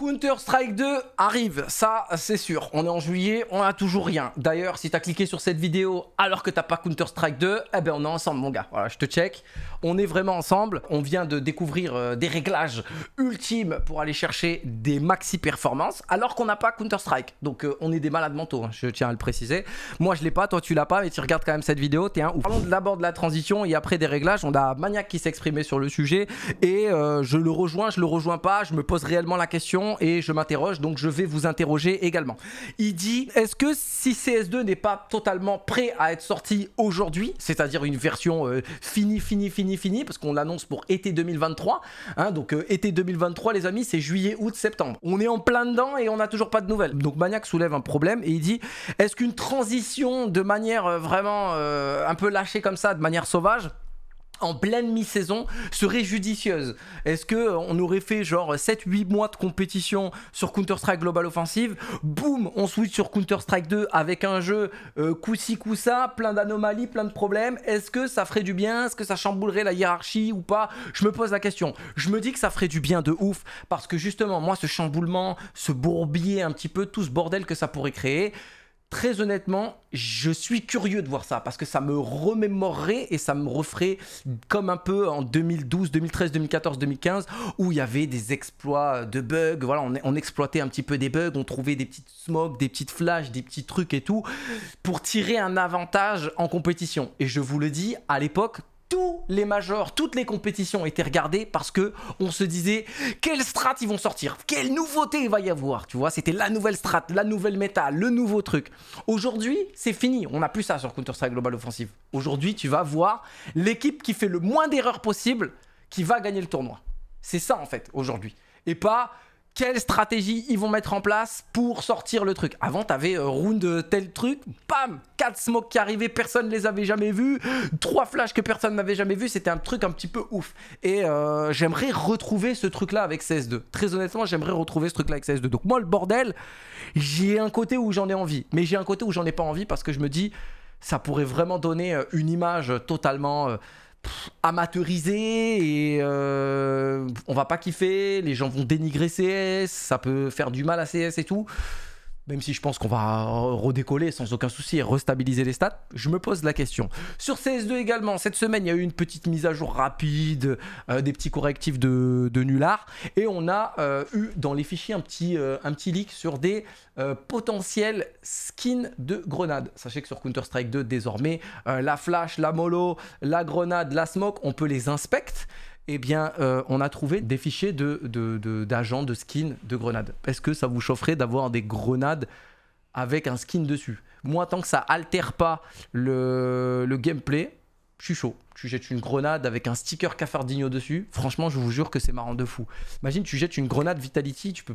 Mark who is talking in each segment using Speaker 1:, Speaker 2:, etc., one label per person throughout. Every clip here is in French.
Speaker 1: Counter-Strike 2 arrive, ça c'est sûr. On est en juillet, on a toujours rien. D'ailleurs, si t'as cliqué sur cette vidéo alors que t'as pas Counter-Strike 2, eh ben on est ensemble mon gars. Voilà, je te check. On est vraiment ensemble. On vient de découvrir euh, des réglages ultimes pour aller chercher des maxi performances alors qu'on n'a pas Counter-Strike. Donc euh, on est des malades mentaux, hein, je tiens à le préciser. Moi je l'ai pas, toi tu l'as pas, mais tu regardes quand même cette vidéo, t'es un ouf. Parlons d'abord de la transition et après des réglages. On a Maniac qui s'exprimait sur le sujet et euh, je le rejoins, je le rejoins pas, je me pose réellement la question et je m'interroge, donc je vais vous interroger également. Il dit, est-ce que si CS2 n'est pas totalement prêt à être sorti aujourd'hui, c'est-à-dire une version euh, finie, finie, finie, parce qu'on l'annonce pour été 2023, hein, donc euh, été 2023 les amis, c'est juillet, août, septembre. On est en plein dedans et on n'a toujours pas de nouvelles. Donc Maniac soulève un problème et il dit, est-ce qu'une transition de manière euh, vraiment un peu lâchée comme ça, de manière sauvage, en pleine mi-saison serait judicieuse Est-ce que euh, on aurait fait genre 7-8 mois de compétition sur Counter-Strike Global Offensive, boum, on switch sur Counter-Strike 2 avec un jeu euh, coup plein d'anomalies, plein de problèmes, est-ce que ça ferait du bien Est-ce que ça chamboulerait la hiérarchie ou pas Je me pose la question. Je me dis que ça ferait du bien de ouf parce que justement moi ce chamboulement, ce bourbier un petit peu, tout ce bordel que ça pourrait créer, très honnêtement, je suis curieux de voir ça parce que ça me remémorerait et ça me referait comme un peu en 2012, 2013, 2014, 2015 où il y avait des exploits de bugs. Voilà, on, exploitait un petit peu des bugs, on trouvait des petites smokes, des petites flashs, des petits trucs et tout pour tirer un avantage en compétition. Et je vous le dis, à l'époque, tous les majors, toutes les compétitions étaient regardées parce que on se disait quelle strat ils vont sortir, quelle nouveauté il va y avoir, tu vois, c'était la nouvelle strat, la nouvelle méta, le nouveau truc. Aujourd'hui, c'est fini, on n'a plus ça sur Counter-Strike Global Offensive. Aujourd'hui, tu vas voir l'équipe qui fait le moins d'erreurs possible qui va gagner le tournoi. C'est ça en fait aujourd'hui. Et pas quelle stratégie ils vont mettre en place pour sortir le truc. Avant, t'avais euh, round euh, tel truc, bam, Quatre smokes qui arrivaient, personne ne les avait jamais vus, 3 flashs que personne n'avait jamais vus, c'était un truc un petit peu ouf. Et euh, j'aimerais retrouver ce truc-là avec CS2. Très honnêtement, j'aimerais retrouver ce truc-là avec CS2. Donc moi, le bordel, j'ai un côté où j'en ai envie, mais j'ai un côté où j'en ai pas envie parce que je me dis, ça pourrait vraiment donner euh, une image totalement amateurisé et euh, on va pas kiffer, les gens vont dénigrer CS, ça peut faire du mal à CS et tout même si je pense qu'on va redécoller sans aucun souci et restabiliser les stats, je me pose la question. Sur CS2 également, cette semaine, il y a eu une petite mise à jour rapide, euh, des petits correctifs de, de nullard, et on a euh, eu dans les fichiers un petit, euh, un petit leak sur des potentiels skins de grenades. Sachez que sur Counter-Strike 2, désormais, la flash, la mollo, la grenade, la smoke, on peut les inspecter eh bien, euh, on a trouvé des fichiers d'agents, de, de, skins de grenades. Est-ce que ça vous chaufferait d'avoir des grenades avec un skin dessus Moi, tant que ça altère pas le gameplay, je chaud. Tu jettes une grenade avec un sticker Cafardinho dessus. Franchement, je vous jure que c'est marrant de fou. Imagine, tu jettes une grenade Vitality, tu peux,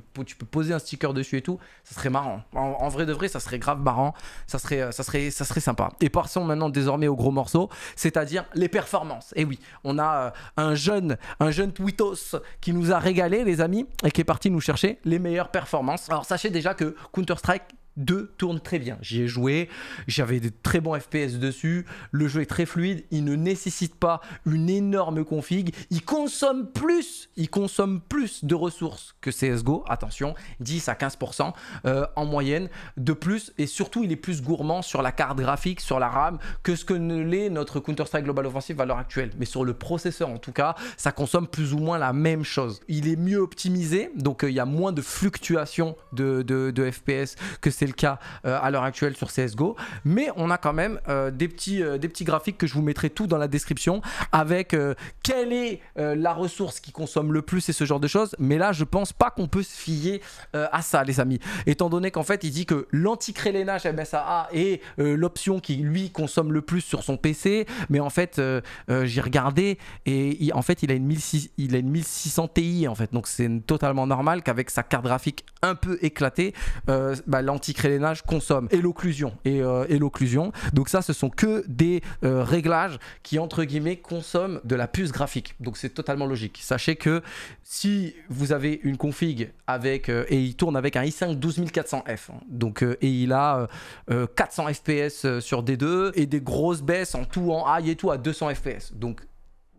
Speaker 1: poser un sticker dessus et tout. Ça serait marrant. En, vrai de vrai, ça serait grave marrant. Ça serait, euh, ça serait, ça serait sympa. Et passons maintenant désormais au gros morceau, c'est-à-dire les performances. Et eh oui, on a euh, un jeune, un jeune Twitos qui nous a régalé, les amis, et qui est parti nous chercher les meilleures performances. Alors sachez déjà que Counter-Strike 2 tourne très bien. J'y ai joué, j'avais de très bons FPS dessus, le jeu est très fluide, il ne nécessite pas une énorme config, il consomme plus, il consomme plus de ressources que CSGO, attention, 10 à 15% euh, en moyenne de plus, et surtout il est plus gourmand sur la carte graphique, sur la RAM, que ce que ne l'est notre Counter-Strike Global Offensive à l'heure actuelle. Mais sur le processeur en tout cas, ça consomme plus ou moins la même chose. Il est mieux optimisé, donc euh, il y a moins de fluctuations de, de FPS que CSGO le cas euh, à l'heure actuelle sur CSGO. Mais on a quand même euh, des, petits, euh, des petits graphiques que je vous mettrai tout dans la description avec quelle est la ressource qui consomme le plus et ce genre de choses. Mais là, je pense pas qu'on peut se fier à ça, les amis. Étant donné qu'en fait, il dit que lanti MSA MSAA est l'option qui, lui, consomme le plus sur son PC. Mais en fait, j'ai regardé et en fait, il a une 1600 il a une 1600 Ti en fait. Donc c'est totalement normal qu'avec sa carte graphique un peu éclatée, bah, lanti nages consomme et l'occlusion euh, et, l'occlusion. Donc ça, ce sont que des euh, réglages qui entre guillemets consomment de la puce graphique. Donc c'est totalement logique. Sachez que si vous avez une config avec euh, et il tourne avec un i5 12400F, hein. donc et il a 400 FPS sur D2 et des grosses baisses en tout en high et tout à 200 FPS. Donc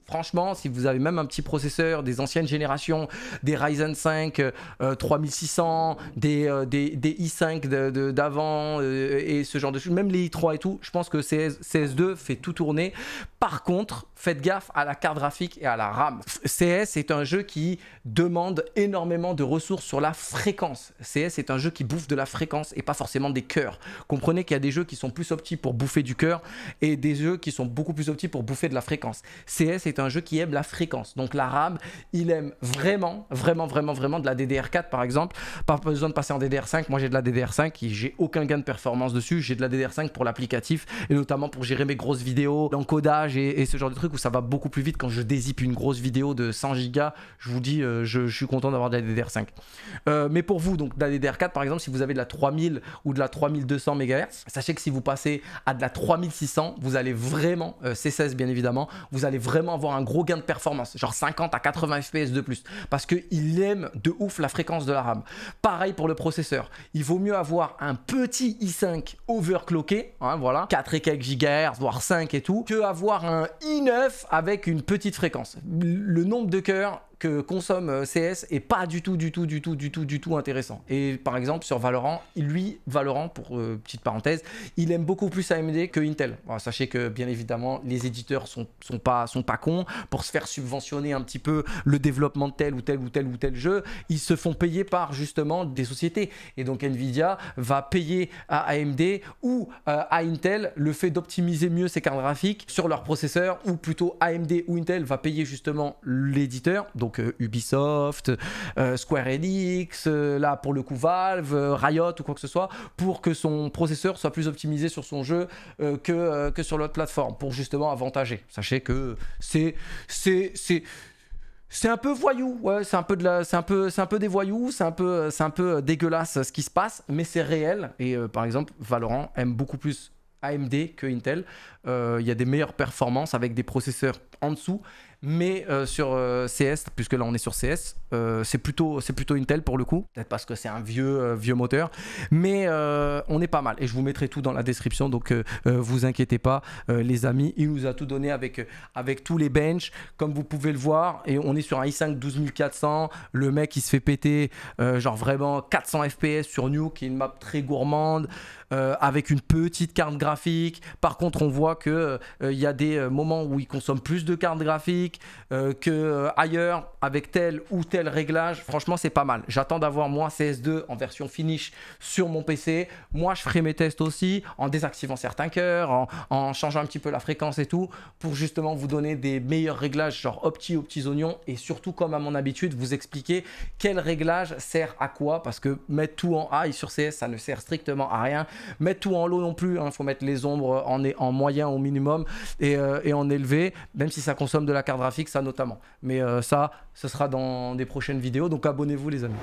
Speaker 1: Franchement, si vous avez même un petit processeur des anciennes générations, des Ryzen 5 3600, euh, euh, des, des, i5 d'avant euh, et ce genre de choses, même les i3 et tout, je pense que CS, 2 fait tout tourner. Par contre, faites gaffe à la carte graphique et à la RAM. CS est un jeu qui demande énormément de ressources sur la fréquence. CS est un jeu qui bouffe de la fréquence et pas forcément des cœurs. Comprenez qu'il y a des jeux qui sont plus optiques pour bouffer du cœur et des jeux qui sont beaucoup plus optiques pour bouffer de la fréquence. CS est un jeu qui aime la fréquence. Donc la RAM, il aime vraiment, vraiment, vraiment, vraiment de la DDR4 par exemple. Pas besoin de passer en DDR5. Moi j'ai de la DDR5 et j'ai aucun gain de performance dessus. J'ai de la DDR5 pour l'applicatif et notamment pour gérer mes grosses vidéos, l'encodage et, ce genre de trucs où ça va beaucoup plus vite quand je dézipe une grosse vidéo de 100 gigas. Je vous dis, euh, je, suis content d'avoir de la DDR5. Euh, mais pour vous, donc de la DDR4 par exemple, si vous avez de la 3000 ou de la 3200 MHz, sachez que si vous passez à de la 3600, vous allez vraiment, euh, C16 bien évidemment, vous allez vraiment avoir un gros gain de performance, genre 50 à 80 fps de plus, parce qu'il aime de ouf la fréquence de la RAM. Pareil pour le processeur, il vaut mieux avoir un petit i5 overclocké, hein, voilà, 4 et quelques gigahertz, voire 5 et tout, que avoir un i9 avec une petite fréquence. Le nombre de cœurs que consomme euh, CS est pas du tout, du tout, du tout, du tout, du tout intéressant. Et par exemple, sur Valorant, lui, Valorant, pour euh, petite parenthèse, il aime beaucoup plus AMD que Intel. sachez que, bien évidemment, les éditeurs sont, sont, pas, sont pas cons. Pour se faire subventionner un petit peu le développement de tel ou tel ou tel ou tel jeu, ils se font payer par, justement, des sociétés. Et donc, Nvidia va payer à AMD ou euh, à Intel le fait d'optimiser mieux ses cartes graphiques sur leur processeur, ou plutôt AMD ou Intel va payer, justement, l'éditeur donc euh, Ubisoft, euh, Square Enix, euh, là pour le coup Valve, Riot ou quoi que ce soit, pour que son processeur soit plus optimisé sur son jeu que, que sur l'autre plateforme, pour justement avantager. Sachez que c'est c'est c'est un peu voyou, c'est un peu de la, c'est un peu, c'est un peu des voyous, c'est un peu, c'est un peu dégueulasse ce qui se passe, mais c'est réel. Et par exemple, Valorant aime beaucoup plus AMD que Intel. Il y a des meilleures performances avec des processeurs en dessous, mais euh, sur euh, CS, puisque là on est sur CS, euh, c'est plutôt, Intel pour le coup, peut-être parce que c'est un vieux, vieux moteur, mais on est pas mal. Et je vous mettrai tout dans la description, donc vous inquiétez pas, les amis, il nous a tout donné avec, avec tous les benches, comme vous pouvez le voir, et on est sur un i5 12400, le mec il se fait péter, genre vraiment 400 FPS sur New qui est une map très gourmande, avec une petite carte graphique. Par contre, on voit qu'il il y a des moments où il consomme plus de cartes graphiques euh, que euh, ailleurs avec tel ou tel réglage. Franchement, c'est pas mal. J'attends d'avoir moi CS2 en version finish sur mon PC. Moi, je ferai mes tests aussi en désactivant certains cœurs, en, changeant un petit peu la fréquence et tout pour justement vous donner des meilleurs réglages genre opti, petits aux petits oignons et surtout comme à mon habitude vous expliquer quel réglage sert à quoi parce que mettre tout en high sur CS ça ne sert strictement à rien. Mettre tout en low non plus, il hein, faut mettre les ombres en, en moyen au minimum et, euh, et en élevé même si ça consomme de la carte graphique ça notamment. Mais euh, ça, ce sera dans des prochaines vidéos, donc abonnez-vous les amis.